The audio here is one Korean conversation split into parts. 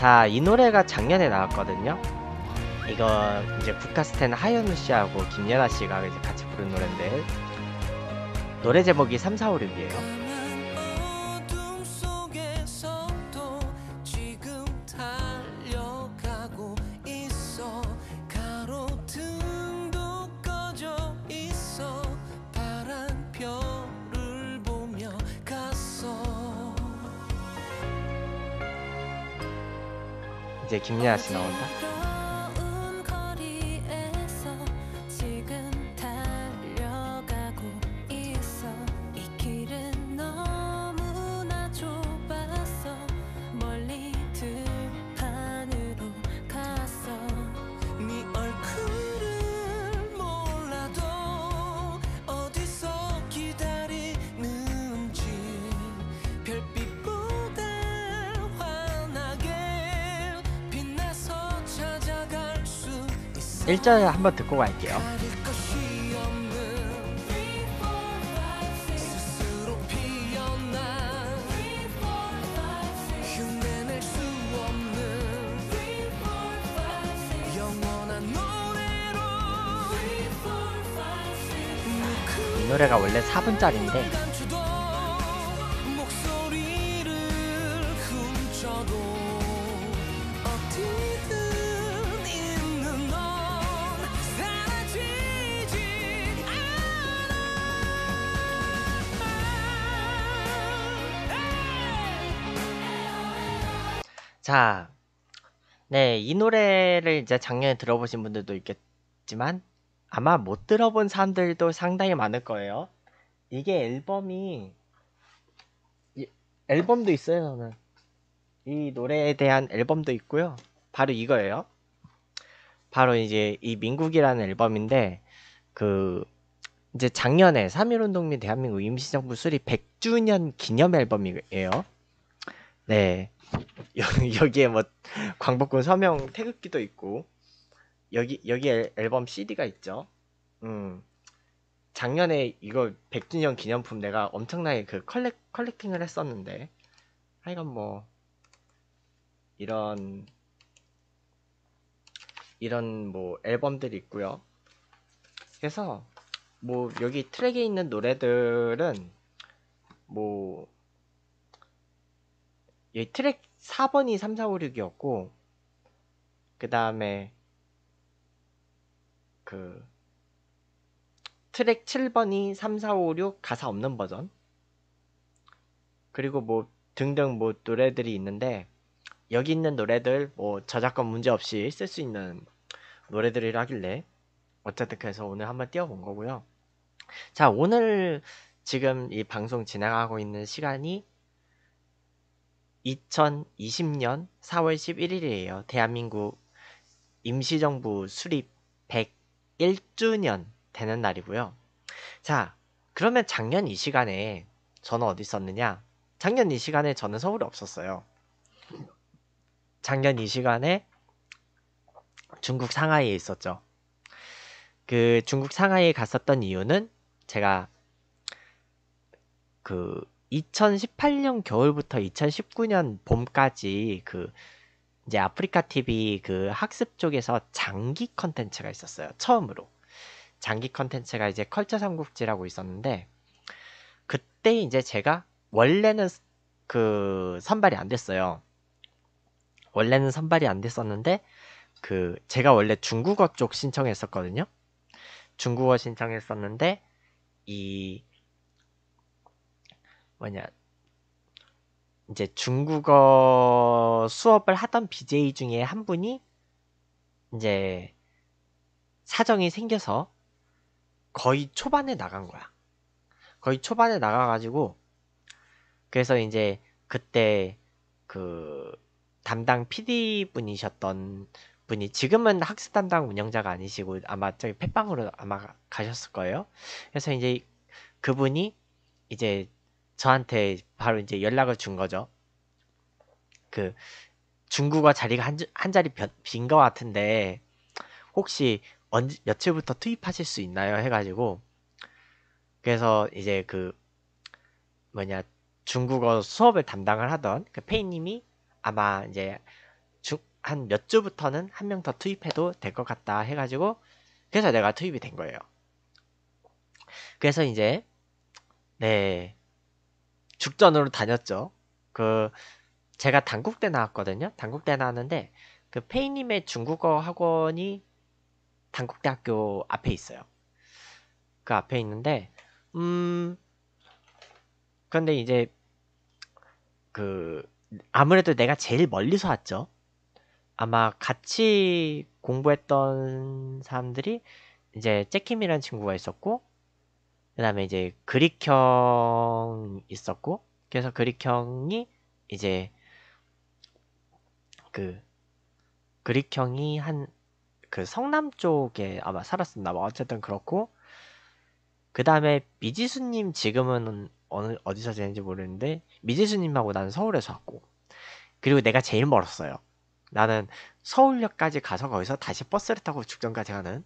자, 이 노래가 작년에 나왔거든요. 이거 이제 국카스텐 하현우 씨하고 김연아 씨가 이제 같이 부른 노래인데 노래 제목이 3, 4, 5, 6이에요. 김예아 씨 나온다. 1절 한번 듣고 갈게요. 이 노래가 원래 4분짜리인데 자, 네, 이 노래를 이제 작년에 들어보신 분들도 있겠지만 아마 못 들어본 사람들도 상당히 많을 거예요. 이게 앨범이 이, 앨범도 있어요, 저는. 이 노래에 대한 앨범도 있고요. 바로 이거예요. 바로 이제 이 민국이라는 앨범인데 그 이제 작년에 3.1 운동 및 대한민국 임시정부 수립 100주년 기념 앨범이에요. 네. 여기에 뭐 광복군 서명 태극기도 있고 여기 여기 앨범 CD가 있죠. 음. 작년에 이거 100주년 기념품 내가 엄청나게 그 컬렉 컬렉팅을 했었는데 하여간 뭐 이런 이런 뭐 앨범들이 있고요. 그래서 뭐 여기 트랙에 있는 노래들은 뭐 예, 트랙 4번이 3, 4, 5, 6이었고 그 다음에 그 트랙 7번이 3, 4, 5, 6 가사 없는 버전 그리고 뭐 등등 뭐 노래들이 있는데 여기 있는 노래들 뭐 저작권 문제 없이 쓸 수 있는 노래들이라길래 어쨌든 그래서 오늘 한번 띄워본 거고요. 자 오늘 지금 이 방송 진행하고 있는 시간이 2020년 4월 11일이에요. 대한민국 임시정부 수립 101주년 되는 날이고요. 자, 그러면 작년 이 시간에 저는 어디 있었느냐? 작년 이 시간에 저는 서울에 없었어요. 작년 이 시간에 중국 상하이에 있었죠. 그 중국 상하이에 갔었던 이유는 제가 그 2018년 겨울부터 2019년 봄까지 그 이제 아프리카 TV 그 학습 쪽에서 장기 컨텐츠가 있었어요. 처음으로. 장기 컨텐츠가 이제 컬처 삼국지라고 있었는데 그때 이제 제가 원래는 그 선발이 안 됐어요. 원래는 선발이 안 됐었는데 그 제가 원래 중국어 쪽 신청했었거든요. 중국어 신청했었는데 이 뭐냐 이제 중국어 수업을 하던 BJ 중에 한 분이 이제 사정이 생겨서 거의 초반에 나간 거야. 거의 초반에 나가가지고 그래서 이제 그때 그 담당 PD 분이셨던 분이 지금은 학습 담당 운영자가 아니시고 아마 저기 펫방으로 아마 가셨을 거예요. 그래서 이제 그분이 이제 저한테 바로 이제 연락을 준 거죠. 그 중국어 자리가 한, 한 자리 빈거 같은데 혹시 언제 며칠부터 투입하실 수 있나요? 해가지고 그래서 이제 그 뭐냐 중국어 수업을 담당을 하던 그 페이님이 아마 이제 한 몇 주부터는 한 명 더 투입해도 될 것 같다 해가지고 그래서 내가 투입이 된 거예요. 그래서 이제 네 죽전으로 다녔죠. 그 제가 단국대 나왔거든요. 단국대 나왔는데 그 페이님의 중국어 학원이 단국대학교 앞에 있어요. 그 앞에 있는데 음 그런데 이제 그 아무래도 내가 제일 멀리서 왔죠. 아마 같이 공부했던 사람들이 이제 잭킴이라는 친구가 있었고 그 다음에 이제 그릭형 있었고, 그래서 그릭형이 이제 그 그릭형이 한 그 성남 쪽에 아마 살았었나 봐. 어쨌든 그렇고 그 다음에 미지수님 지금은 어느 어디서 지내는지 모르는데 미지수님하고 나는 서울에서 왔고 그리고 내가 제일 멀었어요. 나는 서울역까지 가서 거기서 다시 버스를 타고 죽전까지 가는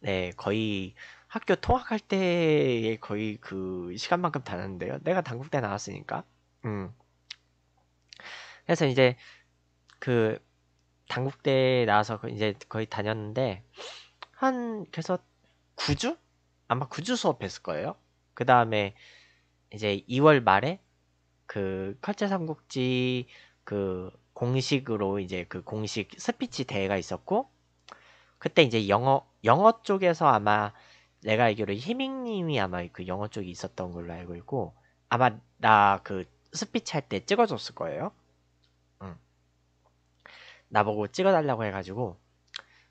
네 거의 학교 통학할 때에 거의 그 시간만큼 다녔는데요. 내가 당국대 나왔으니까. 음. 그래서 이제 그 당국대에 나와서 이제 거의 다녔는데 한 그래서 9주? 아마 9주 수업했을 거예요. 그 다음에 이제 2월 말에 그 컬체 삼국지 그 공식으로 이제 그 공식 스피치 대회가 있었고 그때 이제 영어 영어 쪽에서 아마 내가 알기로 희밍님이 아마 그 영어 쪽이 있었던 걸로 알고 있고 아마 나 그 스피치 할 때 찍어줬을 거예요. 응. 나보고 찍어달라고 해가지고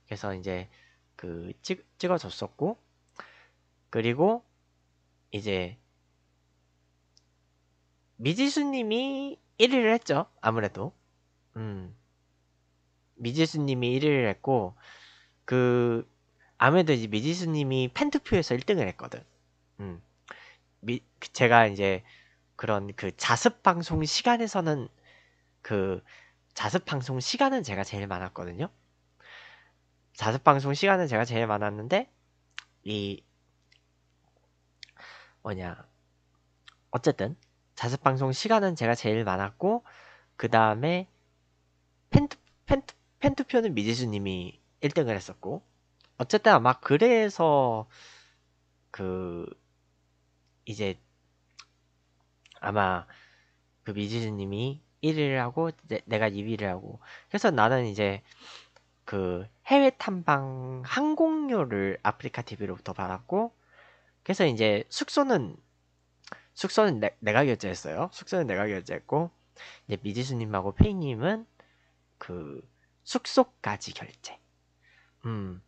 그래서 이제 그 찍, 찍어줬었고 그리고 이제 미지수님이 1위를 했죠. 아무래도 음. 미지수님이 1위를 했고 그 아무래도 이제 미지수님이 팬투표에서 1등을 했거든. 음. 미, 그 제가 이제 그런 그 자습 방송 시간에서는 그 자습 방송 시간은 제가 제일 많았거든요. 자습 방송 시간은 제가 제일 많았는데 이 뭐냐 어쨌든 자습 방송 시간은 제가 제일 많았고 그 다음에 팬투 팬투 팬투표는 미지수님이 1등을 했었고 어쨌든 아마 그래서 그 이제 아마 그 미즈님이 지 1위를 하고 내, 내가 2위를 하고 그래서 나는 이제 그 해외 탐방 항공료를 아프리카 TV로부터 받았고 그래서 이제 숙소는 숙소는 내, 가 결제했어요. 숙소는 내가 결제했고 이제 미지수님하고 페이님은 그 숙소까지 결제. 음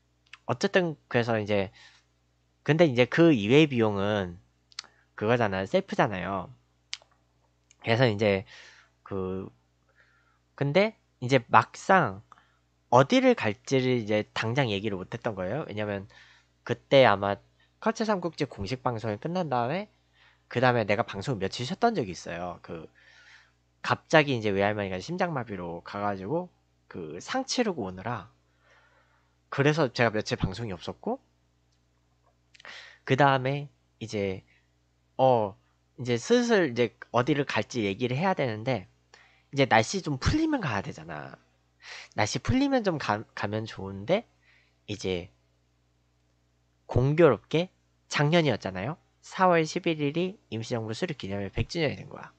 어쨌든 그래서 이제 근데 이제 그 이외의 비용은 그거잖아요. 셀프잖아요. 그래서 이제 그 근데 이제 막상 어디를 갈지를 이제 당장 얘기를 못했던 거예요. 왜냐면 그때 아마 커츠 삼국지 공식 방송이 끝난 다음에 그 다음에 내가 방송 을 며칠 쉬었던 적이 있어요. 그 갑자기 이제 외할머니가 심장마비로 가가지고 그 상치르고 오느라 그래서 제가 며칠 방송이 없었고 그 다음에 이제 어 이제 슬슬 이제 어디를 갈지 얘기를 해야 되는데 이제 날씨 좀 풀리면 가야 되잖아. 날씨 풀리면 좀 가, 가면 좋은데 이제 공교롭게 작년이었잖아요. 4월 11일이 임시정부 수립 기념일 100주년이 된 거야.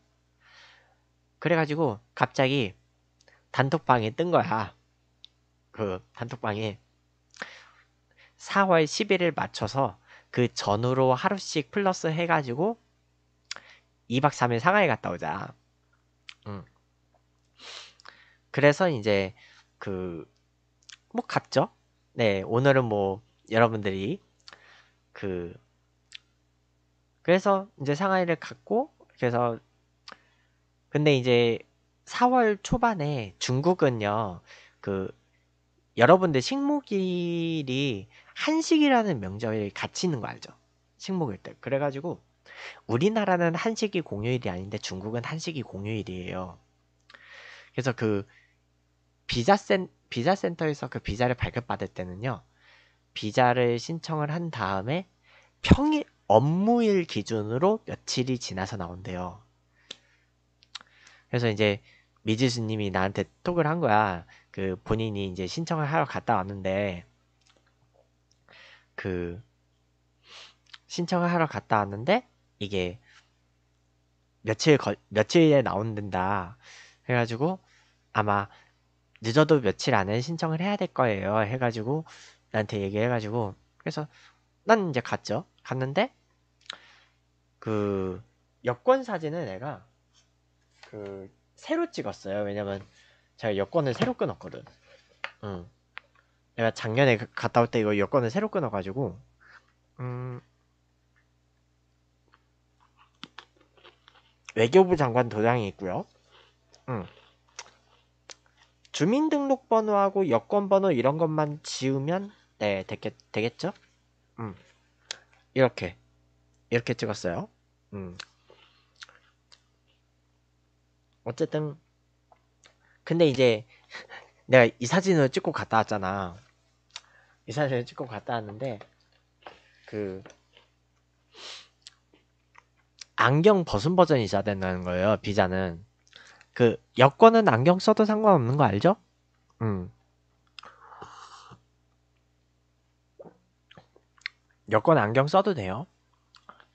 그래가지고 갑자기 단톡방에 뜬 거야. 그 단톡방에 4월 10일을 맞춰서 그 전후로 하루씩 플러스 해가지고 2박 3일 상하이 갔다 오자. 음. 그래서 이제 그 뭐 갔죠. 네, 오늘은 뭐 여러분들이 그 그래서 이제 상하이를 갔고 그래서 근데 이제 4월 초반에 중국은요 그 여러분들 식목일이 한식이라는 명절이 같이 있는 거 알죠? 식목일 때. 그래가지고 우리나라는 한식이 공휴일이 아닌데 중국은 한식이 공휴일이에요. 그래서 그 비자 센 비자 센터에서 그 비자를 발급받을 때는요. 비자를 신청을 한 다음에 평일 업무일 기준으로 며칠이 지나서 나온대요. 그래서 이제 미지수님이 나한테 톡을 한 거야. 그 본인이 이제 신청을 하러 갔다 왔는데 그 신청을 하러 갔다 왔는데 이게 며칠 걸 며칠에 나온다 해가지고 아마 늦어도 며칠 안에 신청을 해야 될 거예요 해가지고 나한테 얘기해가지고 그래서 난 이제 갔죠 갔는데 그 여권 사진은 내가 그 새로 찍었어요 왜냐면 제가 여권을 새로 끊었거든 응. 내가 작년에 갔다 올 때 이거 여권을 새로 끊어가지고 음 외교부 장관 도장이 있고요. 음. 주민등록번호하고 여권번호 이런 것만 지우면 네 되겠, 되겠죠? 음. 이렇게 이렇게 찍었어요. 음. 어쨌든 근데 이제 내가 이 사진을 찍고 갔다 왔잖아. 이 사진을 찍고 갔다 왔는데 그 안경 벗은 버전이 있어야 된다는 거예요. 비자는 그 여권은 안경 써도 상관없는 거 알죠? 음. 여권 안경 써도 돼요.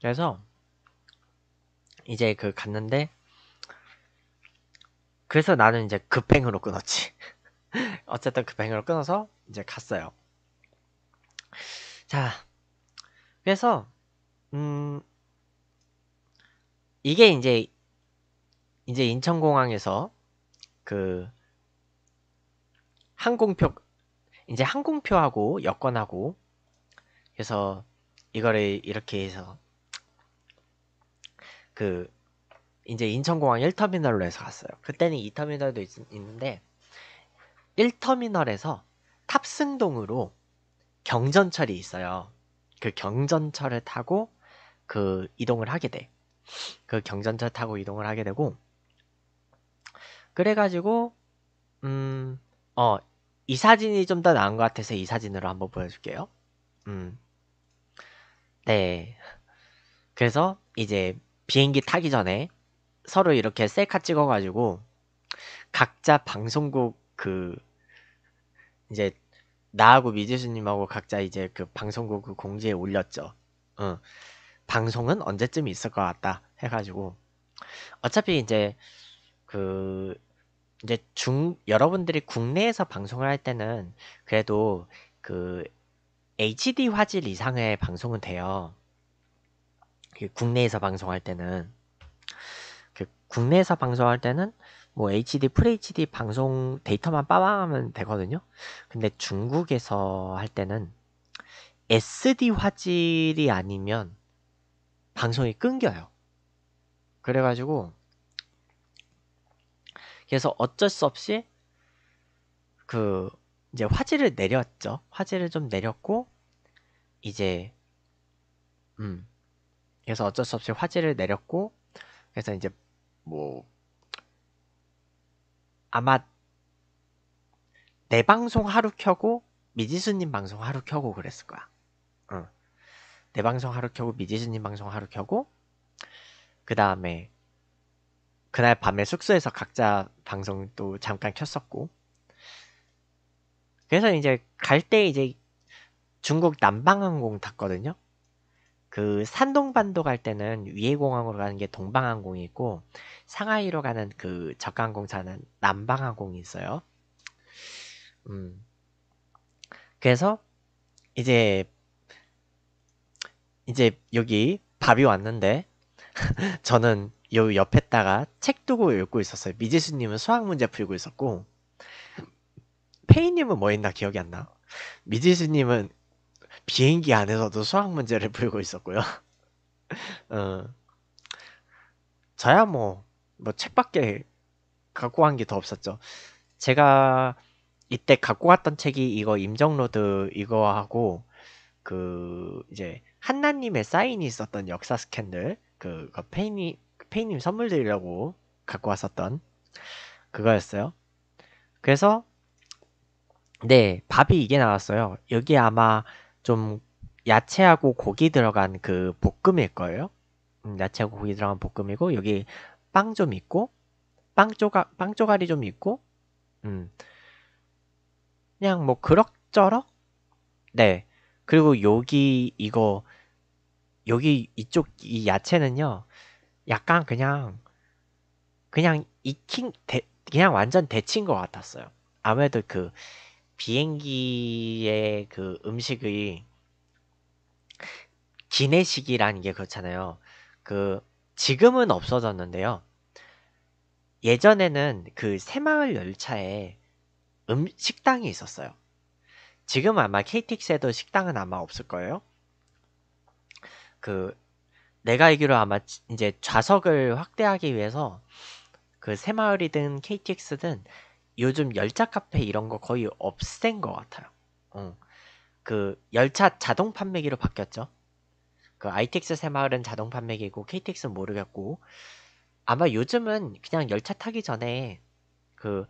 그래서 이제 그 갔는데 그래서 나는 이제 급행으로 끊었지. 어쨌든 그 배경을 끊어서 이제 갔어요. 자, 그래서 음 이게 이제 이제 인천공항에서 그 항공표 이제 항공표하고 여권하고 그래서 이거를 이렇게 해서 그 이제 인천공항 1터미널로 해서 갔어요. 그때는 2터미널도 있, 는데 1터미널에서 탑승동으로 경전철이 있어요. 그 경전철을 타고 그 이동을 하게 돼. 그 경전철 타고 이동을 하게 되고 그래가지고 음어이 사진이 좀 더 나은 것 같아서 이 사진으로 한번 보여줄게요. 음 네. 그래서 이제 비행기 타기 전에 서로 이렇게 셀카 찍어가지고 각자 방송국 그 이제 나하고 미지수님하고 각자 이제 그 방송국 그 공지에 올렸죠. 응. 어. 방송은 언제쯤 있을 것 같다 해가지고 어차피 이제 그 이제 중 여러분들이 국내에서 방송을 할 때는 그래도 그 HD 화질 이상의 방송은 돼요. 그 국내에서 방송할 때는 그 국내에서 방송할 때는 뭐 HD, FHD 방송 데이터만 빠방하면 되거든요. 근데 중국에서 할 때는 SD 화질이 아니면 방송이 끊겨요. 그래가지고 그래서 어쩔 수 없이 그 이제 화질을 내렸죠. 화질을 좀 내렸고 이제 음 그래서 어쩔 수 없이 화질을 내렸고 그래서 이제 뭐 아마 내 방송 하루 켜고 미지수님 방송 하루 켜고 그랬을 거야. 어. 내 방송 하루 켜고 미지수님 방송 하루 켜고 그 다음에 그날 밤에 숙소에서 각자 방송 또 잠깐 켰었고 그래서 이제 갈 때 이제 중국 남방항공 탔거든요. 그 산동반도 갈 때는 위해공항으로 가는 게 동방항공이 있고 상하이로 가는 그적가항공사는 남방항공이 있어요. 음. 그래서 이제 이제 여기 밥이 왔는데 저는 요 옆에다가 책 두고 읽고 있었어요. 미지수님은 수학 문제 풀고 있었고 페이님은 뭐 했나 기억이 안 나. 미지수님은 비행기 안에서도 수학 문제를 풀고 있었고요. 어, 저야 뭐, 뭐 책밖에 갖고 간 게 더 없었죠. 제가 이때 갖고 갔던 책이 이거 임정로드 이거하고 그 이제 한나님의 사인이 있었던 역사 스캔들 그, 그 페이님 페이님 선물 드리려고 갖고 왔었던 그거였어요. 그래서 네 밥이 이게 나왔어요. 여기 아마 좀 야채하고 고기 들어간 그 볶음일 거예요. 음, 야채하고 고기 들어간 볶음이고 여기 빵 좀 있고 빵 조각 빵조각이좀 있고 음 그냥 뭐 그럭저럭 네 그리고 여기 이거 여기 이쪽 이 야채는요 약간 그냥 그냥 익힌 대, 그냥 완전 데친 것 같았어요. 아무래도 그 비행기의 그 음식의 기내식이라는 게 그렇잖아요. 그 지금은 없어졌는데요. 예전에는 그 새마을 열차에 음 식당이 있었어요. 지금 아마 KTX에도 식당은 아마 없을 거예요. 그 내가 알기로 아마 이제 좌석을 확대하기 위해서 그 새마을이든 KTX든 요즘 열차 카페 이런 거 거의 없앤 것 같아요. 응. 어. 그 열차 자동 판매기로 바뀌었죠. 그 ITX 새마을은 자동 판매기고 KTX는 모르겠고 아마 요즘은 그냥 열차 타기 전에 그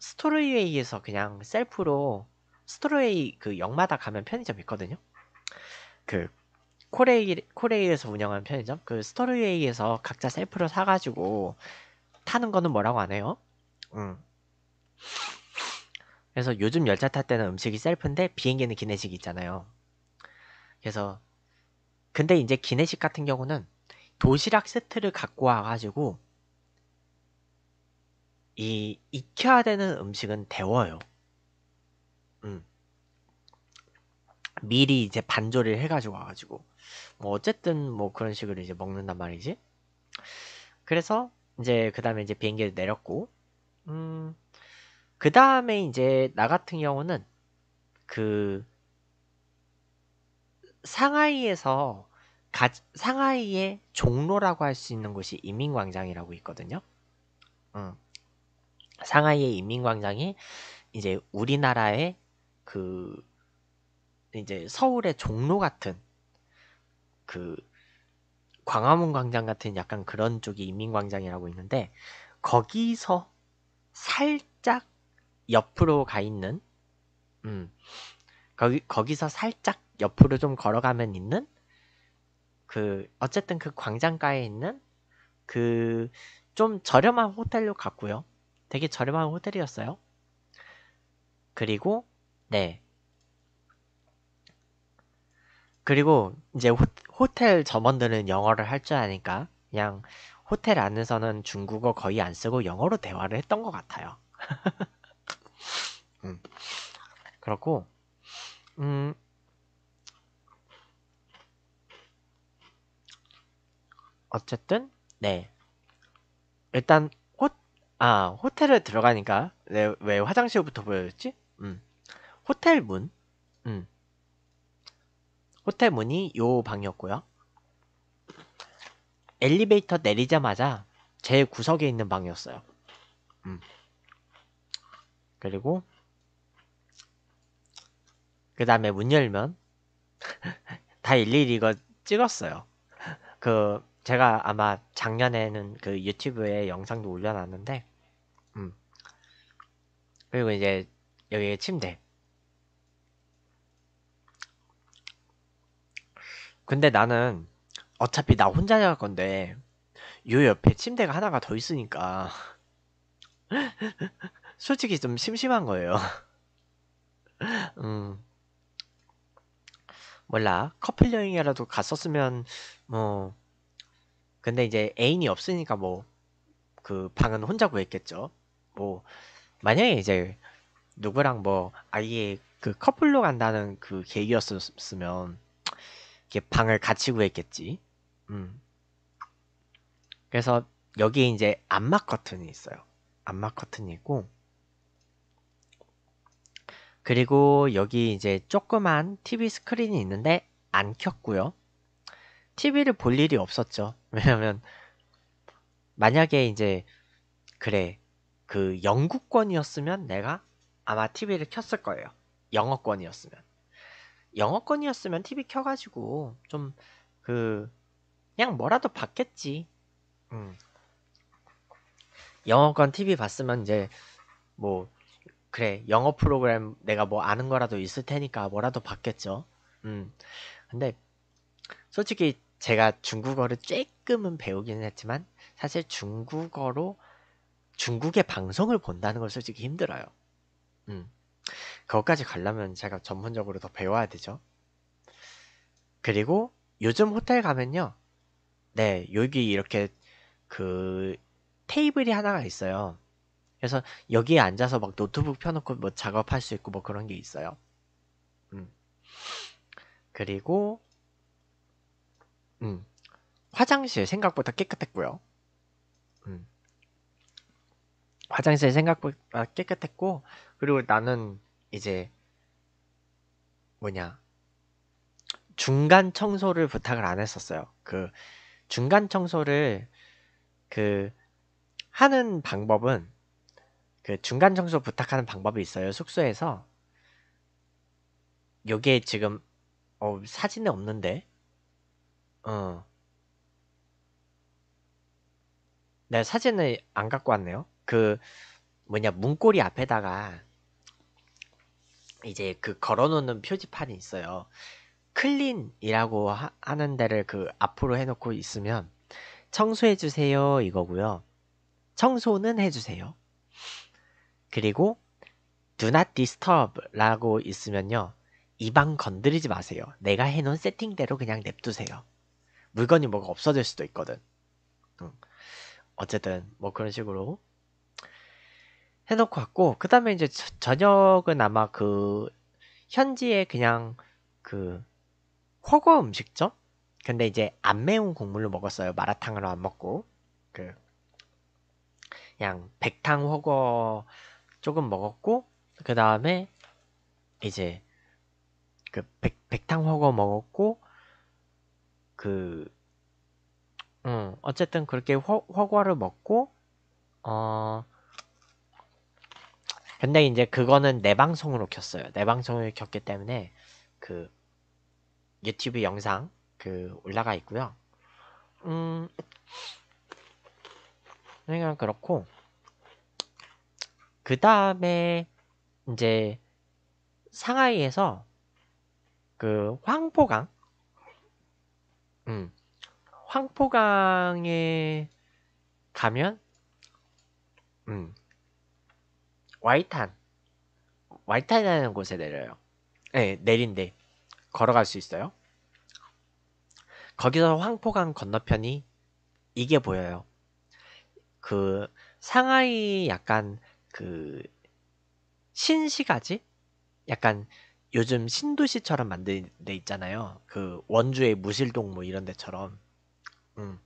스토리웨이에서 그냥 셀프로 스토리웨이 그 역마다 가면 편의점 있거든요. 그 코레이 코레이에서 운영하는 편의점 그 스토리웨이에서 각자 셀프로 사가지고 타는 거는 뭐라고 안 해요. 음. 그래서 요즘 열차 탈 때는 음식이 셀프인데 비행기는 기내식 있잖아요. 그래서 근데 이제 기내식 같은 경우는 도시락 세트를 갖고 와가지고 이 익혀야 되는 음식은 데워요. 음. 미리 이제 반조리를 해가지고 와가지고 뭐 어쨌든 뭐 그런 식으로 이제 먹는단 말이지. 그래서 이제 그 다음에 이제 비행기를 내렸고 음그 다음에 이제 나 같은 경우는 그 상하이에서 가, 상하이의 종로라고 할 수 있는 곳이 인민광장이라고 있거든요. 음. 상하이의 인민광장이 이제 우리나라의 그 이제 서울의 종로 같은 그 광화문 광장 같은 약간 그런 쪽이 인민광장이라고 있는데 거기서 살짝 옆으로 가 있는 음 거기 거기서 살짝 옆으로 좀 걸어가면 있는 그 어쨌든 그 광장가에 있는 그 좀 저렴한 호텔로 갔고요. 되게 저렴한 호텔이었어요. 그리고 네. 그리고 이제 호, 텔 점원들은 영어를 할 줄 아니까 그냥 호텔 안에서는 중국어 거의 안 쓰고 영어로 대화를 했던 것 같아요. 음. 그렇고 음 어쨌든 네 일단 호, 아 호텔에 들어가니까 네, 왜 화장실부터 보여줬지? 음 호텔 문 음. 호텔 문이 요 방이었고요 엘리베이터 내리자마자 제 구석에 있는 방이었어요 음. 그리고 그 다음에 문 열면 다 일일이 이거 찍었어요. 그 제가 아마 작년에는 그 유튜브에 영상도 올려놨는데 음. 그리고 이제 여기 침대 근데 나는 어차피 나 혼자 잘 건데 요 옆에 침대가 하나가 더 있으니까 솔직히 좀 심심한 거예요. 음. 몰라 커플 여행이라도 갔었으면 뭐 근데 이제 애인이 없으니까 뭐 그 방은 혼자 구했겠죠. 뭐 만약에 이제 누구랑 뭐 아예 그 커플로 간다는 그계기였으면 이렇게 방을 같이 구했겠지. 음. 그래서 여기에 이제 암막 커튼이 있어요. 암막 커튼이 있고 그리고 여기 이제 조그만 TV 스크린이 있는데 안 켰고요. TV를 볼 일이 없었죠. 왜냐면 만약에 이제 그래 그 영국권이었으면 내가 아마 TV를 켰을 거예요. 영어권이었으면. 영어권이었으면 TV 켜가지고 좀 그 그냥 뭐라도 봤겠지. 음. 영어권 TV 봤으면 이제 뭐 그래 영어 프로그램 내가 뭐 아는 거라도 있을 테니까 뭐라도 받겠죠. 음. 근데 솔직히 제가 중국어를 조금은 배우기는 했지만 사실 중국어로 중국의 방송을 본다는 걸 솔직히 힘들어요. 음. 그것까지 가려면 제가 전문적으로 더 배워야 되죠. 그리고 요즘 호텔 가면요. 네, 여기 이렇게 그 테이블이 하나가 있어요. 그래서 여기에 앉아서 막 노트북 펴놓고 뭐 작업할 수 있고 뭐 그런 게 있어요. 음. 그리고 음. 화장실 생각보다 깨끗했고요. 음. 화장실 생각보다 깨끗했고 그리고 나는 이제 뭐냐 중간 청소를 부탁을 안 했었어요. 그 중간 청소를 그 하는 방법은 그 중간 청소 부탁하는 방법이 있어요. 숙소에서. 여기에 지금 어, 사진이 없는데. 어. 네, 사진을 안 갖고 왔네요. 그 뭐냐 문고리 앞에다가 이제 그 걸어놓는 표지판이 있어요. 클린이라고 하, 는 데를 그 앞으로 해놓고 있으면 청소해주세요 이거고요. 청소는 해주세요. 그리고 Do not disturb라고 있으면요. 이 방 건드리지 마세요. 내가 해놓은 세팅대로 그냥 냅두세요. 물건이 뭐가 없어질 수도 있거든. 어쨌든 뭐 그런 식으로 해놓고 왔고 그 다음에 이제 저, 저녁은 아마 그 현지에 그냥 그 허거 음식점? 근데 이제 안 매운 국물로 먹었어요. 마라탕으로 안 먹고 그 그냥 백탕 허거 조금 먹었고 그 다음에 이제 그 백, 백탕훠궈 먹었고 그 음, 어쨌든 그렇게 훠, 훠궈를 먹고 어 근데 이제 그거는 내 방송으로 켰어요. 내 방송을 켰기 때문에 그 유튜브 영상 그 올라가 있고요. 음 그냥 그렇고 그 다음에 이제 상하이에서 그 황포강, 음, 황포강에 가면, 음, 와이탄, 와이탄이라는 곳에 내려요. 네, 내린데 걸어갈 수 있어요. 거기서 황포강 건너편이 이게 보여요. 그 상하이 약간 그 신시가지? 약간 요즘 신도시처럼 만든 데 있잖아요. 그 원주의 무실동 뭐 이런 데처럼. 음.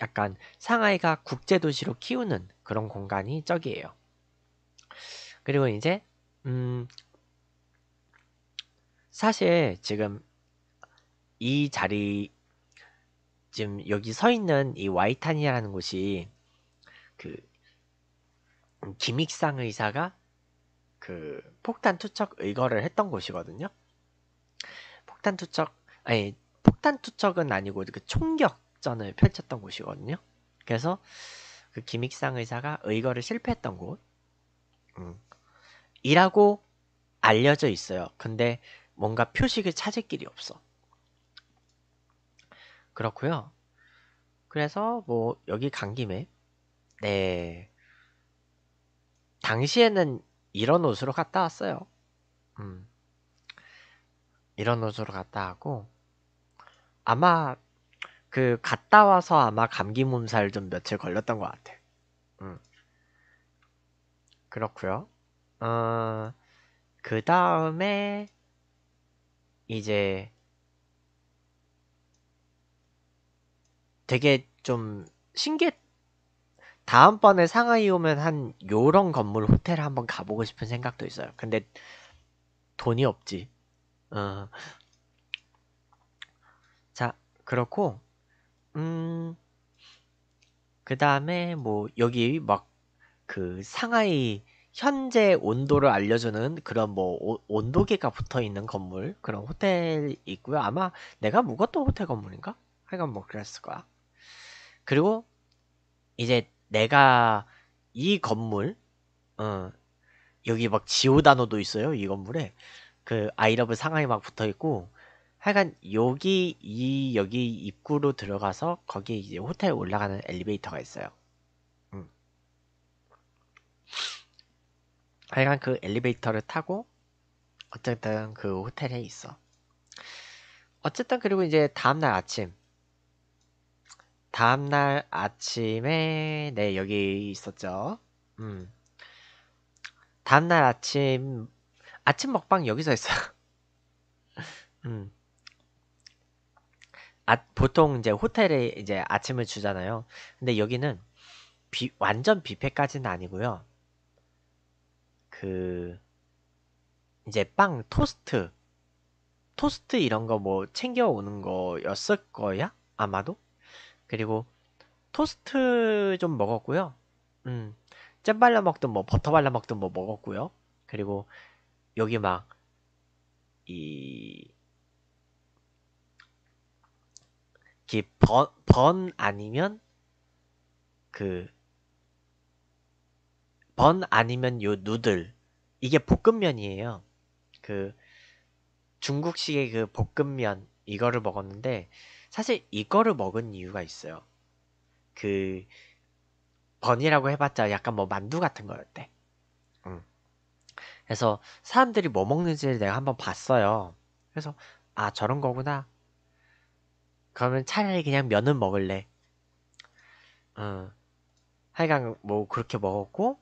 약간 상하이가 국제도시로 키우는 그런 공간이 저기예요. 그리고 이제 음 사실 지금 이 자리 지금 여기 서 있는 이 와이탄이라는 곳이 그 김익상 의사가 그 폭탄 투척 의거를 했던 곳이거든요. 폭탄 투척 아니 폭탄 투척은 아니고 그 총격전을 펼쳤던 곳이거든요. 그래서 그 김익상 의사가 의거를 실패했던 곳. 음, 이라고 알려져 있어요. 근데 뭔가 표식을 찾을 길이 없어. 그렇고요. 그래서 뭐 여기 간 김에 네 당시에는 이런 옷으로 갔다 왔어요. 음. 이런 옷으로 갔다 하고 아마 그 갔다 와서 아마 감기 몸살 좀 며칠 걸렸던 것 같아. 음. 그렇고요. 어, 그 다음에 이제 되게 좀 신기했 다음번에 상하이 오면 한 요런 건물 호텔 한번 가보고 싶은 생각도 있어요. 근데 돈이 없지. 어. 자, 그렇고 음. 그다음에 뭐 여기 막 그 상하이 현재 온도를 알려주는 그런 뭐 오, 온도계가 붙어 있는 건물 그런 호텔 있고요. 아마 내가 묵었던 호텔 건물인가? 하여간 뭐 그랬을 거야. 그리고 이제 내가 이 건물 어 여기 막 지오단어도 있어요 이 건물에 그 아이러브 상하이 막 붙어 있고 하여간 여기 이 여기 입구로 들어가서 거기에 이제 호텔 올라가는 엘리베이터가 있어요. 음. 하여간 그 엘리베이터를 타고 어쨌든 그 호텔에 있어. 어쨌든 그리고 이제 다음날 아침 다음날 아침에 네 여기 있었죠. 음. 다음날 아침 아침 먹방 여기서 했어요. 음. 아, 보통 이제 호텔에 이제 아침을 주잖아요. 근데 여기는 비, 완전 뷔페까지는 아니고요. 그 이제 빵 토스트 토스트 이런 거 뭐 챙겨 오는 거였을 거야? 아마도? 그리고 토스트 좀 먹었고요. 음, 잼 발라 먹든 뭐 버터 발라 먹든 뭐 먹었고요. 그리고 여기 막이 번번 아니면 그 번 아니면 요 누들 이게 볶음면이에요. 그 중국식의 그 볶음면 이거를 먹었는데 사실 이거를 먹은 이유가 있어요. 그 번이라고 해봤자 약간 뭐 만두 같은 거였대. 음. 그래서 사람들이 뭐 먹는지를 내가 한번 봤어요. 그래서 아 저런 거구나. 그러면 차라리 그냥 면은 먹을래. 음. 하여간 뭐 그렇게 먹었고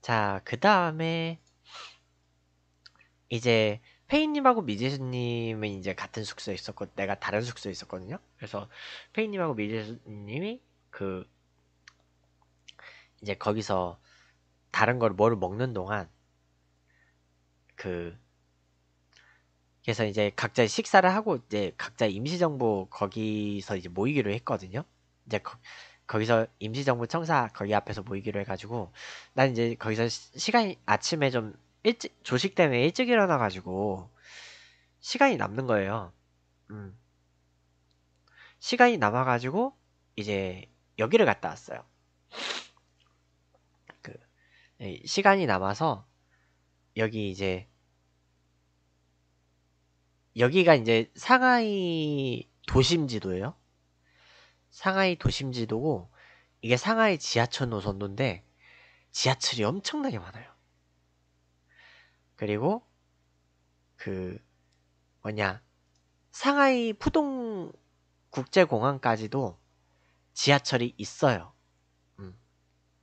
자 그 다음에 이제 페이님하고 미제수님은 이제 같은 숙소에 있었고 내가 다른 숙소에 있었거든요. 그래서 페이님하고 미제수님이 그 이제 거기서 다른 걸 뭐를 먹는 동안 그 그래서 이제 각자 식사를 하고 이제 각자 임시정부 거기서 이제 모이기로 했거든요. 이제 거, 거기서 임시정부 청사 거기 앞에서 모이기로 해가지고 난 이제 거기서 시간이 아침에 좀 일찍 조식 때문에 일찍 일어나 가지고 시간이 남는 거예요. 음. 시간이 남아 가지고 이제 여기를 갔다 왔어요. 그 시간이 남아서 여기 이제 여기가 이제 상하이 도심 지도예요. 상하이 도심 지도고 이게 상하이 지하철 노선도인데 지하철이 엄청나게 많아요. 그리고 그 뭐냐 상하이 푸동 국제공항까지도 지하철이 있어요. 음.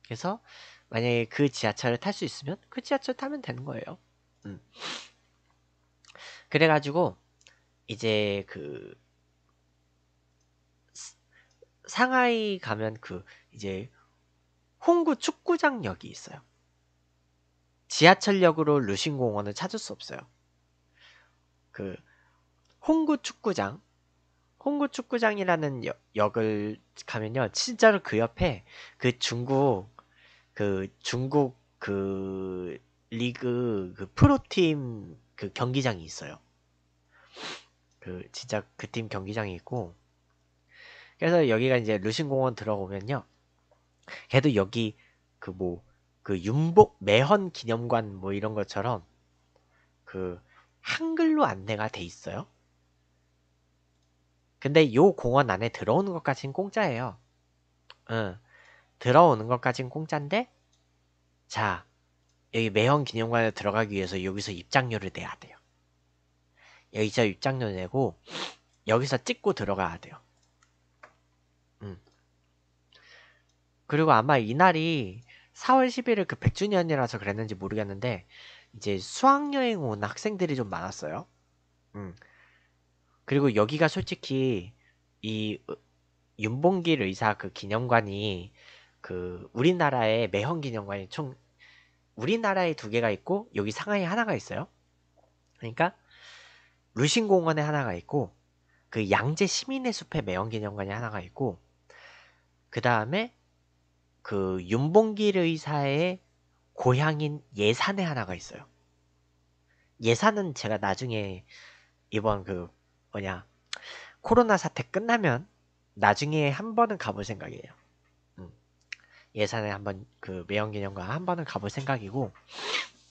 그래서 만약에 그 지하철을 탈 수 있으면 그 지하철 타면 되는 거예요. 음. 그래가지고 이제 그 상하이 가면 그 이제 홍구 축구장역이 있어요. 지하철역으로 루신공원을 찾을 수 없어요. 그 홍구 축구장, 홍구 축구장이라는 역, 을 가면요, 진짜로 그 옆에 그 중국 그 중국 그 리그 그 프로팀 그 경기장이 있어요. 그 진짜 그 팀 경기장이 있고 그래서 여기가 이제 루신공원 들어오면요. 걔도 여기 그뭐 그 윤복 매헌 기념관 뭐 이런 것처럼 그 한글로 안내가 돼 있어요. 근데 요 공원 안에 들어오는 것까진 공짜예요. 응. 들어오는 것까진 공짜인데 자 여기 매헌 기념관에 들어가기 위해서 여기서 입장료를 내야 돼요. 여기서 입장료 내고 여기서 찍고 들어가야 돼요. 음. 그리고 아마 이날이 4월 10일을 그 100주년이라서 그랬는지 모르겠는데 이제 수학여행 온 학생들이 좀 많았어요. 음. 그리고 여기가 솔직히 이 윤봉길 의사 그 기념관이 그 우리나라의 매형 기념관이 총 우리나라에 두 개가 있고 여기 상하이 하나가 있어요. 그러니까 루신 공원에 하나가 있고 그 양재 시민의 숲에 매형 기념관이 하나가 있고 그 다음에 그 윤봉길 의사의 고향인 예산에 하나가 있어요. 예산은 제가 나중에 이번 그 뭐냐 코로나 사태 끝나면 나중에 한 번은 가볼 생각이에요. 음. 예산에 한번 그매형기념관한 번은 가볼 생각이고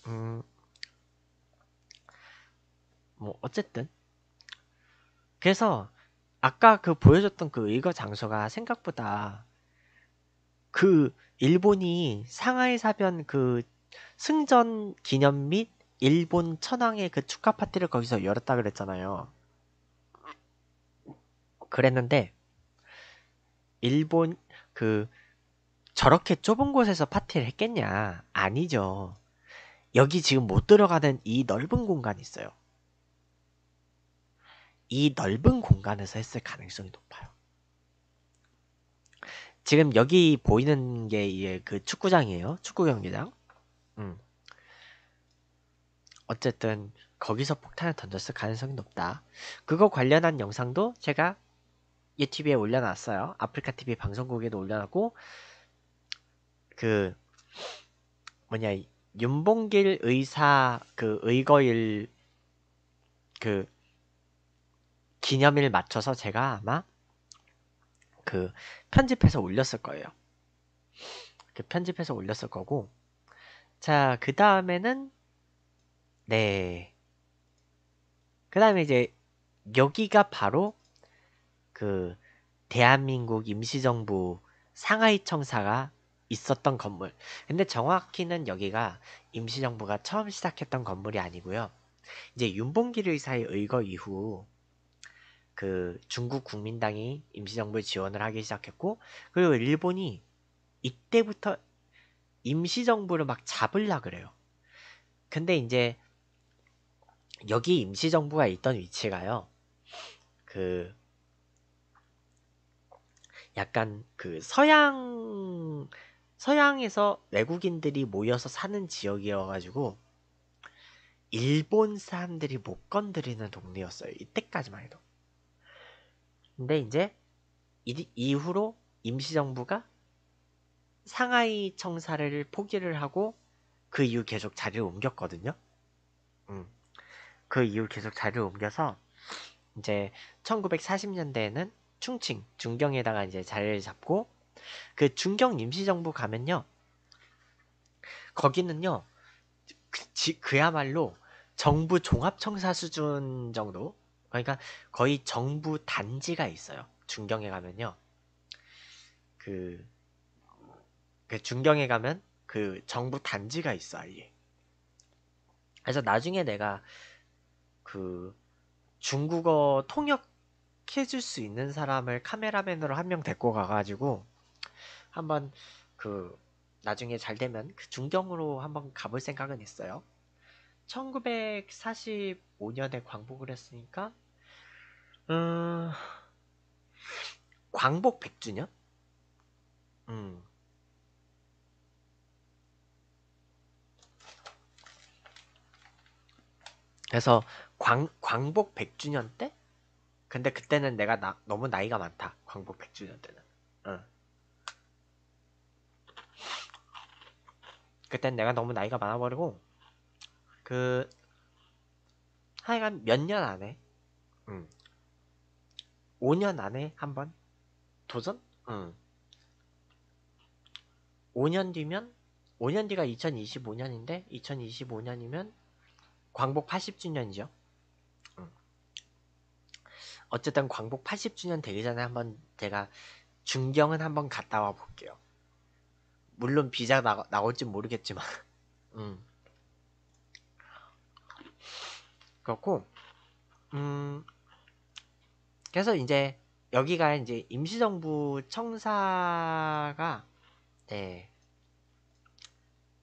음. 뭐 어쨌든 그래서 아까 그 보여줬던 그 의거 장소가 생각보다 그 일본이 상하이 사변 그 승전 기념 및 일본 천황의 그 축하 파티를 거기서 열었다 그랬잖아요. 그랬는데 일본 그 저렇게 좁은 곳에서 파티를 했겠냐? 아니죠. 여기 지금 못 들어가는 이 넓은 공간이 있어요. 이 넓은 공간에서 했을 가능성이 높아요. 지금 여기 보이는 게그 축구장이에요. 축구 경기장. 음. 어쨌든 거기서 폭탄을 던졌을 가능성이 높다. 그거 관련한 영상도 제가 유튜브에 올려놨어요. 아프리카 TV 방송국에도 올려놨고 그 뭐냐 윤봉길 의사 그 의거일 그 기념일 맞춰서 제가 아마 그 편집해서 올렸을 거예요. 이렇게 그 편집해서 올렸을 거고 자, 그 다음에는 네. 그 다음에 이제 여기가 바로 그 대한민국 임시정부 상하이 청사가 있었던 건물. 근데 정확히는 여기가 임시정부가 처음 시작했던 건물이 아니고요. 이제 윤봉길 의사의 의거 이후 그 중국 국민당이 임시정부에 지원을 하기 시작했고 그리고 일본이 이때부터 임시정부를 막잡으려 그래요. 근데 이제 여기 임시정부가 있던 위치가요. 그 약간 그 서양 서양에서 외국인들이 모여서 사는 지역이어 가지고 일본 사람들이 못 건드리는 동네였어요. 이때까지만 해도. 근데 이제 이, 이후로 임시정부가 상하이 청사를 포기를 하고 그 이후 계속 자리를 옮겼거든요. 음. 그 이후 계속 자리를 옮겨서 이제 1940년대에는 충칭, 중경에다가 이제 자리를 잡고 그 중경 임시정부 가면요. 거기는요. 그, 그야말로 정부 종합청사 수준 정도 그러니까 거의 정부 단지가 있어요. 중경에 가면요. 그, 그 중경에 가면 그 정부 단지가 있어, 아예. 그래서 나중에 내가 그 중국어 통역해줄 수 있는 사람을 카메라맨으로 한 명 데리고 가가지고 한번 그 나중에 잘 되면 그 중경으로 한번 가볼 생각은 있어요. 1945년에 광복을 했으니까 음, 광복 100주년? 음. 그래서 광, 광복 100주년 때? 근데 그때는 내가 나, 너무 나이가 많다. 광복 100주년 때는. 응. 어. 그땐 내가 너무 나이가 많아버리고 그 하여간 몇 년 안에 음. 5년 안에 한번 도전? 음. 5년 뒤면 5년 뒤가 2025년인데 2025년이면 광복 80주년이죠. 어쨌든 광복 80주년 되기 전에 한번 제가 중경은 한번 갔다 와 볼게요. 물론 비자 나, 나올진 모르겠지만. 음. 그렇고 음 그래서 이제 여기가 이제 임시정부 청사가 네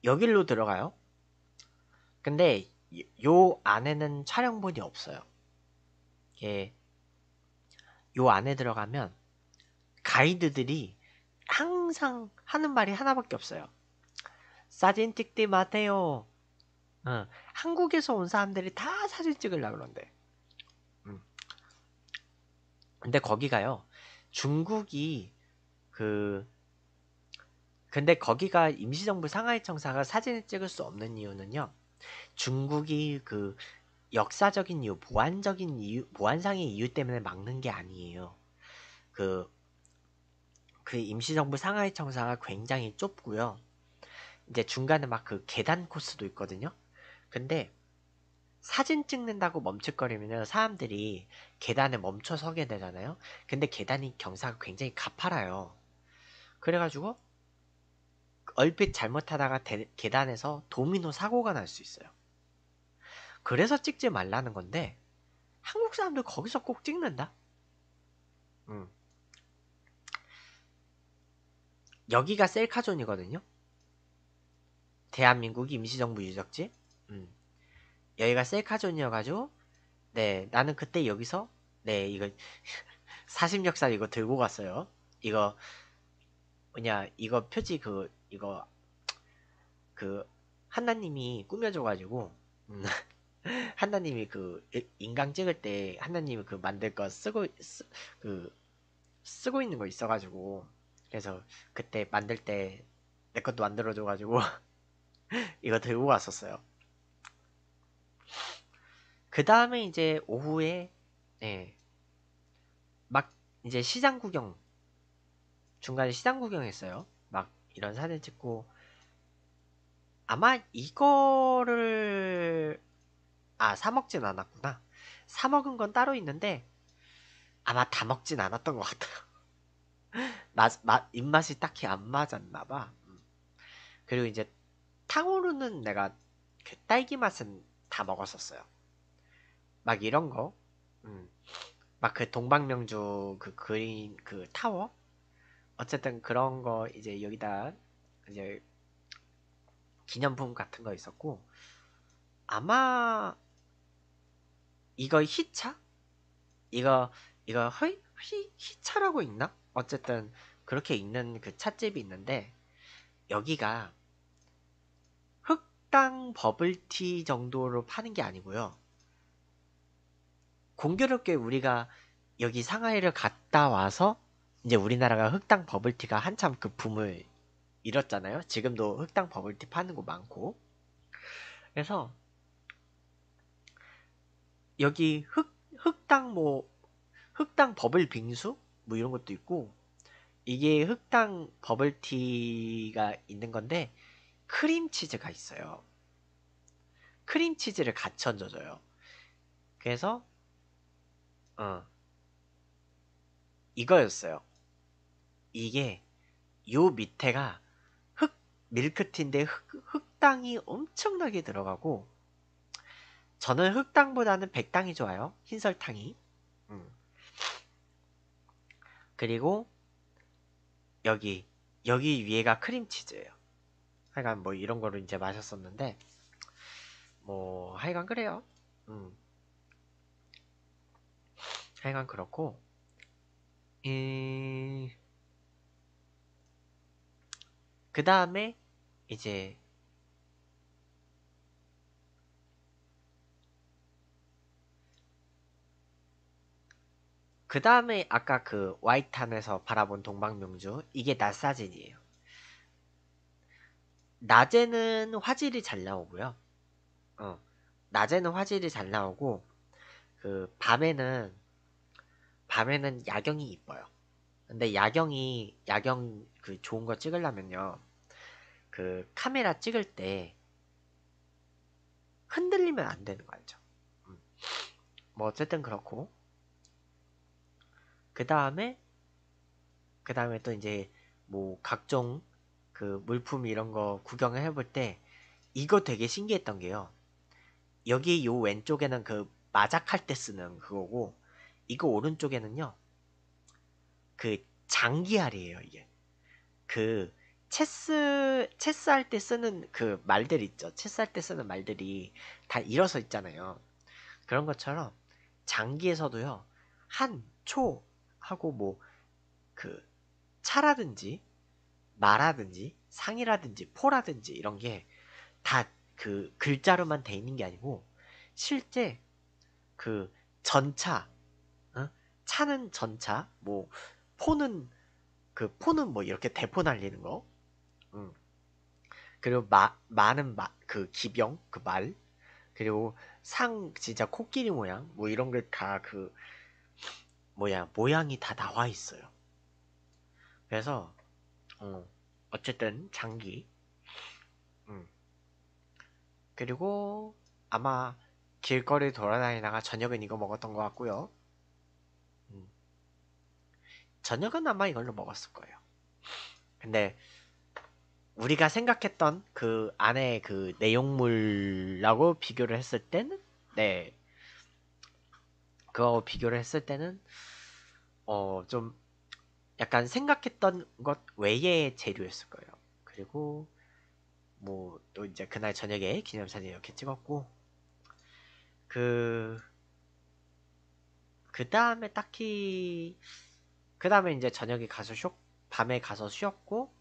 여길로 들어가요. 근데 요 안에는 촬영본이 없어요. 이게 예, 요 안에 들어가면 가이드들이 항상 하는 말이 하나밖에 없어요. 사진 찍디 마세요. 어, 한국에서 온 사람들이 다 사진 찍으려 고그러는데 음. 근데 거기가요. 중국이 그 근데 거기가 임시정부 상하이 청사가 사진을 찍을 수 없는 이유는요. 중국이 그 역사적인 이유, 보안적인 이유, 보안상의 이유 때문에 막는 게 아니에요. 그, 그 임시정부 상하이 청사가 굉장히 좁고요. 이제 중간에 막 그 계단 코스도 있거든요. 근데 사진 찍는다고 멈칫거리면 사람들이 계단에 멈춰 서게 되잖아요. 근데 계단이 경사가 굉장히 가파라요. 그래가지고 얼핏 잘못하다가 대, 계단에서 도미노 사고가 날 수 있어요. 그래서 찍지 말라는 건데 한국 사람들 거기서 꼭 찍는다. 음. 여기가 셀카존이거든요. 대한민국 임시정부 유적지. 음. 여기가 셀카존이어가지고 네 나는 그때 여기서 네 이거 사십역살 이거 들고 갔어요 이거 뭐냐 이거 표지 그 이거 그 한나님이 꾸며줘가지고 음. 한나님이 그 인강 찍을 때하나님이그 만들 거 쓰고 쓰, 그 쓰고 있는 거 있어가지고 그래서 그때 만들 때 내 것도 만들어줘가지고 이거 들고 갔었어요. 그 다음에 이제 오후에 네, 막 이제 시장 구경 중간에 시장 구경했어요. 막 이런 사진 찍고 아마 이거를 아사 먹진 않았구나. 사 먹은 건 따로 있는데 아마 다 먹진 않았던 것 같아요. 맛, 입맛이 딱히 안 맞았나 봐. 음. 그리고 이제 탕후루는 내가 그 딸기 맛은 다 먹었었어요. 막 이런 거. 음. 막그 동방명주 그 그린 그 타워? 어쨌든 그런 거 이제 여기다 이제 기념품 같은 거 있었고 아마 이거 희차? 이거 이거 허이 희, 희차라고 있나? 어쨌든 그렇게 있는 그 찻집이 있는데 여기가 흑당 버블티 정도로 파는 게 아니고요. 공교롭게 우리가 여기 상하이를 갔다 와서 이제 우리나라가 흑당 버블티가 한참 그 붐을 잃었잖아요. 지금도 흑당 버블티 파는 곳 많고. 그래서 여기 흑 흑당 뭐 흑당 버블 빙수 뭐 이런 것도 있고 이게 흑당 버블티가 있는 건데 크림치즈가 있어요. 크림치즈를 같이 얹어줘요. 그래서 어. 이거였어요. 이게 요 밑에가 흑 밀크티인데 흑, 흑당이 엄청나게 들어가고 저는 흑당보다는 백당이 좋아요. 흰설탕이. 음. 그리고 여기 여기 위에가 크림치즈예요. 하여간 뭐 이런 거를 이제 마셨었는데 뭐 하여간 그래요. 음. 하여간 그렇고 음... 그 다음에 이제 그 다음에 아까 그 와이탄에서 바라본 동방명주 이게 낮 사진이에요 낮에는 화질이 잘 나오고요 어, 낮에는 화질이 잘 나오고 그 밤에는 밤에는 야경이 이뻐요. 근데 야경이 야경 그 좋은 거 찍으려면요. 그 카메라 찍을 때 흔들리면 안 되는 거 알죠? 음. 뭐 어쨌든 그렇고 그 다음에 그 다음에 또 이제 뭐 각종 그 물품 이런 거 구경을 해볼 때 이거 되게 신기했던 게요. 여기 요 왼쪽에는 그 마작할 때 쓰는 그거고 이거 오른쪽에는요. 그 장기알이에요, 이게. 그 체스 체스 할 때 쓰는 그 말들 있죠. 체스 할 때 쓰는 말들이 다 일어서 있잖아요. 그런 것처럼 장기에서도요. 한, 초 하고 뭐 그 차라든지 마라든지 상이라든지 포라든지 이런 게 다 그 글자로만 돼 있는 게 아니고 실제 그 전차 차는 전차, 뭐 포는 그 포는 뭐 이렇게 대포 날리는 거, 음. 그리고 마 마는 마그 기병 그 말, 그리고 상 진짜 코끼리 모양 뭐 이런 게 다그 뭐야 모양이 다 나와 있어요. 그래서 어, 어쨌든 장기, 음. 그리고 아마 길거리 돌아다니다가 저녁은 이거 먹었던 것 같고요. 저녁은 아마 이걸로 먹었을 거예요. 근데 우리가 생각했던 그 안에 그 내용물하고 비교를 했을 때는 네그거 비교를 했을 때는 어 좀 약간 생각했던 것외에 재료였을 거예요. 그리고 뭐 또 이제 그날 저녁에 기념사진 이렇게 찍었고 그그 그 다음에 딱히 그 다음에 이제 저녁에 가서 쉬 밤에 가서 쉬었고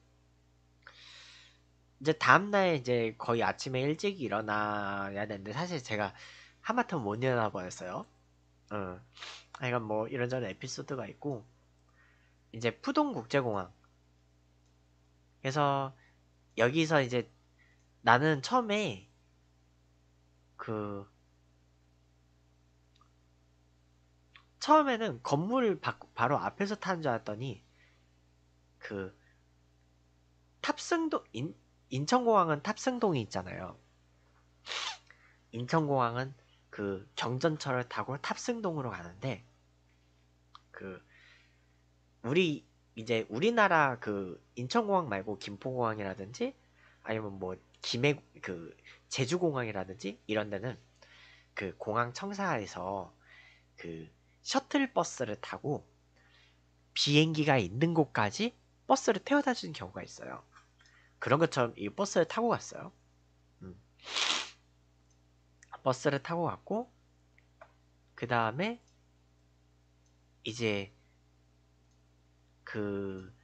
이제 다음날 이제 거의 아침에 일찍 일어나야 되는데 사실 제가 하마터면 못 일어나 버렸어요. 어. 이건 뭐 이런저런 에피소드가 있고 이제 푸동국제공항 그래서 여기서 이제 나는 처음에 그 처음에는 건물 바, 바로 앞에서 타는 줄 알았더니 그탑승동 인, 인천공항은 탑승동이 있잖아요. 인천공항은 그 경전철을 타고 탑승동으로 가는데 그 우리 이제 우리나라 그 인천공항 말고 김포공항이라든지 아니면 뭐 김해 그 제주공항이라든지 이런 데는 그 공항 청사에서 그 셔틀버스를 타고 비행기가 있는 곳까지 버스를 태워다 주는 경우가 있어요. 그런 것처럼 이 버스를 타고 갔어요. 음. 버스를 타고 갔고 그 다음에 이제 그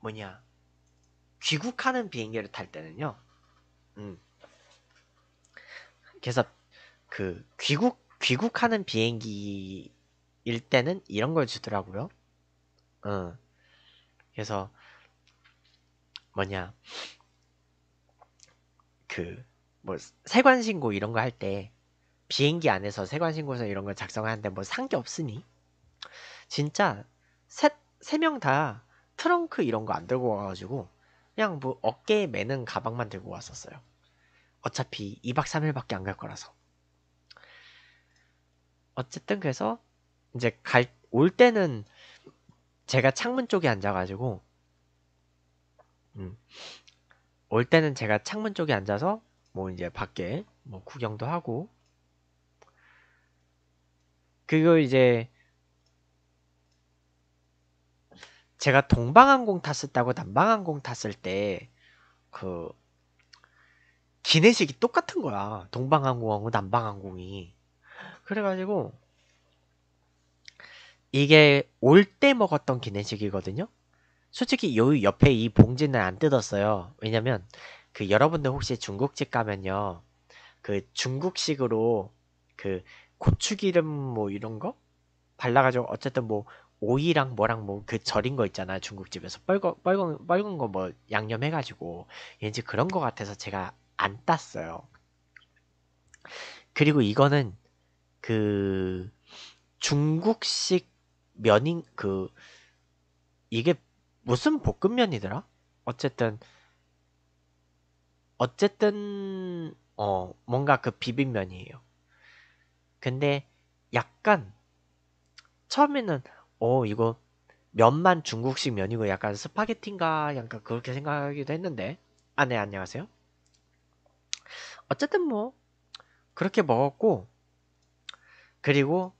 뭐냐 귀국하는 비행기를 탈 때는요. 음. 그래서 그 귀국 귀국하는 비행기일 때는 이런 걸 주더라고요. 어. 그래서 뭐냐 그 뭐 세관 신고 이런 거 할 때 비행기 안에서 세관 신고서 이런 걸 작성하는데 뭐상게 없으니 진짜 세명 다 트렁크 이런 거 안 들고 와가지고 그냥 뭐 어깨에 매는 가방만 들고 왔었어요. 어차피 2박 3일밖에 안 갈 거라서. 어쨌든 그래서 이제 갈 올 때는 제가 창문 쪽에 앉아가지고 음, 올 때는 제가 창문 쪽에 앉아서 뭐 이제 밖에 뭐 구경도 하고 그리고 이제 제가 동방항공 탔었다고 남방항공 탔을 때 그 기내식이 똑같은 거야 동방항공하고 남방항공이 그래가지고 이게 올 때 먹었던 기내식이거든요. 솔직히 요 옆에 이 봉지는 안 뜯었어요. 왜냐면 그 여러분들 혹시 중국집 가면요. 그 중국식으로 그 고추기름 뭐 이런 거 발라가지고 어쨌든 뭐 오이랑 뭐랑 뭐 그 절인 거 있잖아 중국집에서 뻘거 빨간 뻘건 거뭐 양념해가지고 왠지 그런 거 같아서 제가 안 땄어요. 그리고 이거는 그 중국식 면인 그 이게 무슨 볶음면이더라? 어쨌든 어쨌든 어 뭔가 그 비빔면이에요. 근데 약간 처음에는 어 이거 면만 중국식 면이고 약간 스파게티인가 약간 그렇게 생각하기도 했는데 아네 안녕하세요. 어쨌든 뭐 그렇게 먹었고 그리고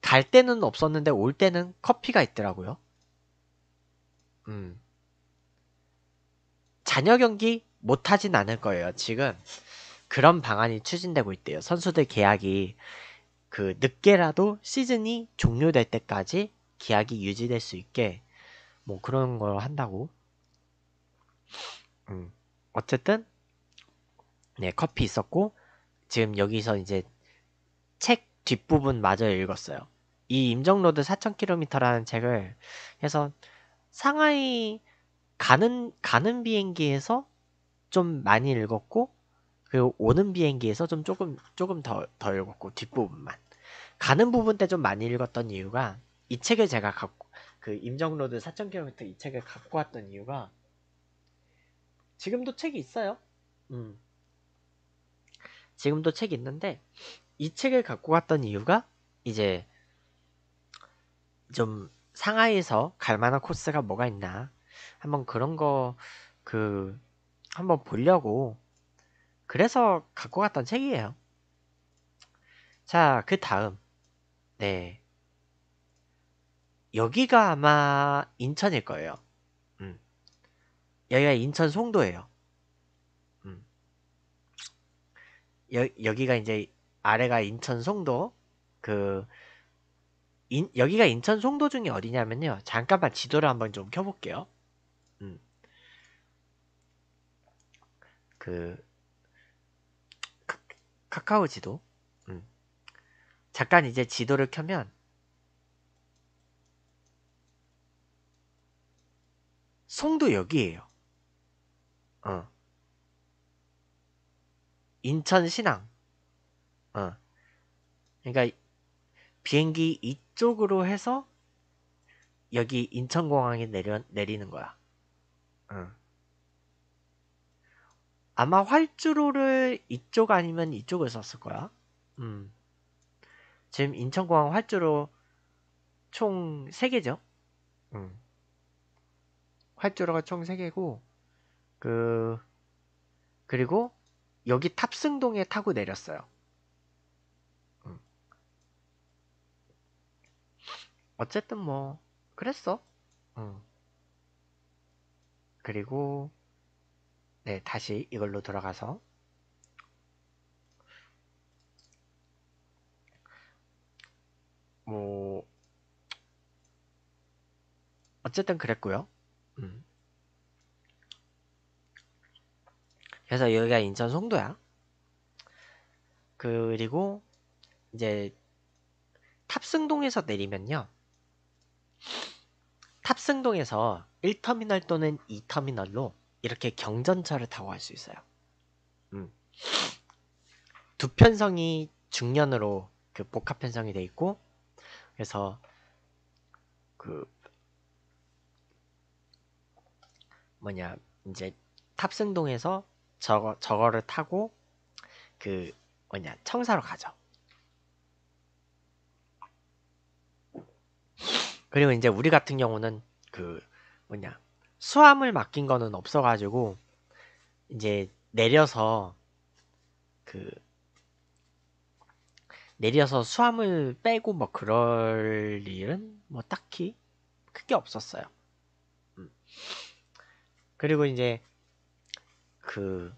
갈 때는 없었는데 올 때는 커피가 있더라고요. 음. 잔여 경기 못 하진 않을 거예요. 지금 그런 방안이 추진되고 있대요. 선수들 계약이 그 늦게라도 시즌이 종료될 때까지 계약이 유지될 수 있게 뭐 그런 걸 한다고. 음. 어쨌든 네, 커피 있었고 지금 여기서 이제 책 뒷부분 마저 읽었어요. 이 임정로드 4,000km라는 책을 해서 상하이 가는 가는 비행기에서 좀 많이 읽었고 그리고 오는 비행기에서 좀 조금 조금 더 더 읽었고 뒷부분만 가는 부분 때 좀 많이 읽었던 이유가 이 책을 제가 갖고 그 임정로드 4,000km 이 책을 갖고 왔던 이유가 지금도 책이 있어요. 음. 지금도 책이 있는데 이 책을 갖고 갔던 이유가 이제 좀 상하이에서 갈만한 코스가 뭐가 있나 한번 그런 거 그 한번 보려고 그래서 갖고 갔던 책이에요. 자, 그 다음. 네. 여기가 아마 인천일 거예요. 음. 여기가 인천 송도예요. 여, 여기가 이제 아래가 인천 송도 그 인, 여기가 인천 송도 중에 어디냐면요. 잠깐만 지도를 한번 좀 켜볼게요. 음. 그 카, 카오 지도. 음. 잠깐 이제 지도를 켜면 송도 여기에요. 어. 인천 신항. 어. 그러니까 비행기 이쪽으로 해서 여기 인천공항에 내려, 내리는 거야. 어. 아마 활주로를 이쪽 아니면 이쪽을 썼을 거야. 음. 지금 인천공항 활주로 총 3개죠. 음. 활주로가 총 3개고, 그, 그리고 여기 탑승동에 타고 내렸어요. 음. 어쨌든 뭐 그랬어. 음. 그리고 네 다시 이걸로 돌아가서 뭐 어쨌든 그랬고요. 음. 그래서 여기가 인천 송도야. 그리고 이제 탑승동에서 내리면요. 탑승동에서 1터미널 또는 2터미널로 이렇게 경전철을 타고 갈 수 있어요. 음. 두 편성이 중년으로 그 복합 편성이 돼 있고 그래서 그 뭐냐 이제 탑승동에서 저거 저거를 타고 그 뭐냐 청사로 가죠. 그리고 이제 우리 같은 경우는 그 뭐냐 수화물 맡긴 거는 없어가지고 이제 내려서 그 내려서 수화물 빼고 뭐 그럴 일은 뭐 딱히 크게 없었어요. 음. 그리고 이제 그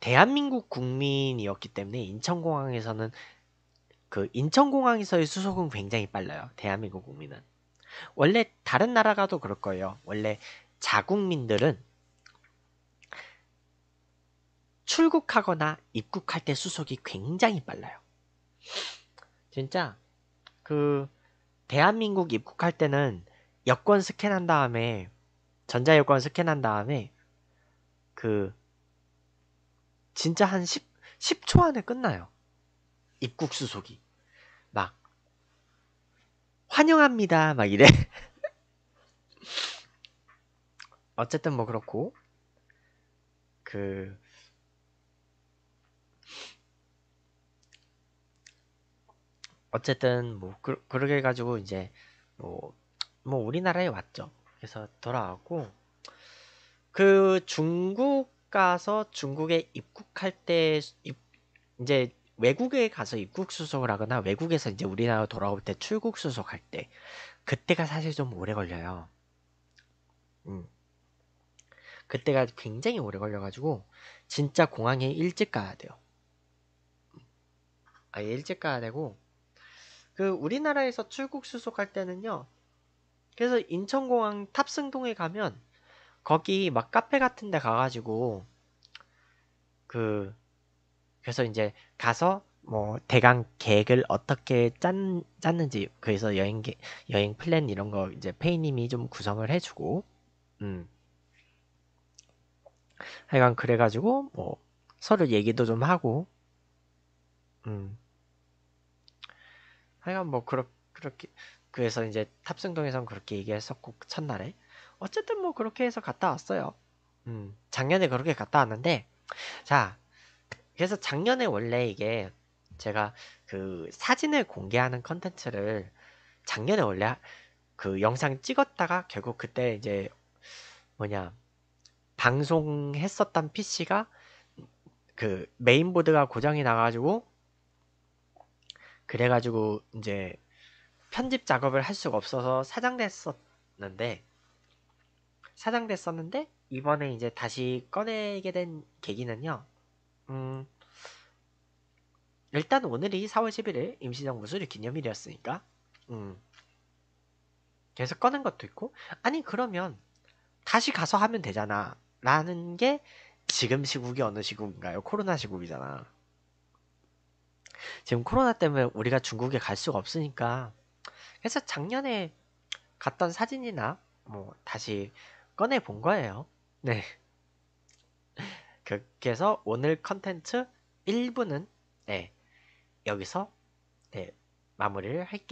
대한민국 국민이었기 때문에 인천공항에서는 그 인천공항에서의 수속은 굉장히 빨라요. 대한민국 국민은. 원래 다른 나라가도 그럴 거예요. 원래 자국민들은 출국하거나 입국할 때 수속이 굉장히 빨라요. 진짜 그 대한민국 입국할 때는 여권 스캔한 다음에 전자여권 스캔한 다음에 그 진짜 한 10, 10초 안에 끝나요. 입국 수속이. 막 환영합니다. 막 이래. 어쨌든 뭐 그렇고 그 어쨌든 뭐 그, 그러게 해 가지고 이제 뭐뭐 뭐 우리나라에 왔죠. 그래서 돌아왔고 그 중국 가서 중국에 입국할 때 입, 이제 외국에 가서 입국 수속을 하거나 외국에서 이제 우리나라 돌아올 때 출국 수속할 때 그때가 사실 좀 오래 걸려요. 음. 그때가 굉장히 오래 걸려가지고 진짜 공항에 일찍 가야 돼요. 아 예, 일찍 가야 되고 그 우리나라에서 출국 수속할 때는요. 그래서 인천공항 탑승동에 가면 거기 막 카페 같은 데 가가지고 그 그래서 이제 가서 뭐 대강 계획을 어떻게 짠 짰는지 그래서 여행 계, 여행 플랜 이런 거 이제 페이님이 좀 구성을 해주고 음 하여간 그래가지고 뭐 서로 얘기도 좀 하고 음 하여간 뭐 그렇 그렇게 그래서 이제 탑승동에선 그렇게 얘기했었고 첫날에 어쨌든 뭐 그렇게 해서 갔다 왔어요. 음, 작년에 그렇게 갔다 왔는데, 자, 그래서 작년에 원래 이게 제가 그 사진을 공개하는 컨텐츠를 작년에 원래 그 영상 찍었다가 결국 그때 이제 뭐냐, 방송했었던 PC가 그 메인보드가 고장이 나가지고 그래가지고 이제 편집 작업을 할 수가 없어서 사장됐었는데 사장됐었는데 이번에 이제 다시 꺼내게 된 계기는요. 음, 일단 오늘이 4월 11일 임시정부 수립 기념일이었으니까 음, 계속 꺼낸 것도 있고 아니 그러면 다시 가서 하면 되잖아 라는 게 지금 시국이 어느 시국인가요? 코로나 시국이잖아. 지금 코로나 때문에 우리가 중국에 갈 수가 없으니까 그래서 작년에 갔던 사진이나 뭐 다시 꺼내 본 거예요. 네. 그, 그래서 오늘 컨텐츠 1부는 네, 여기서 네, 마무리를 할게요.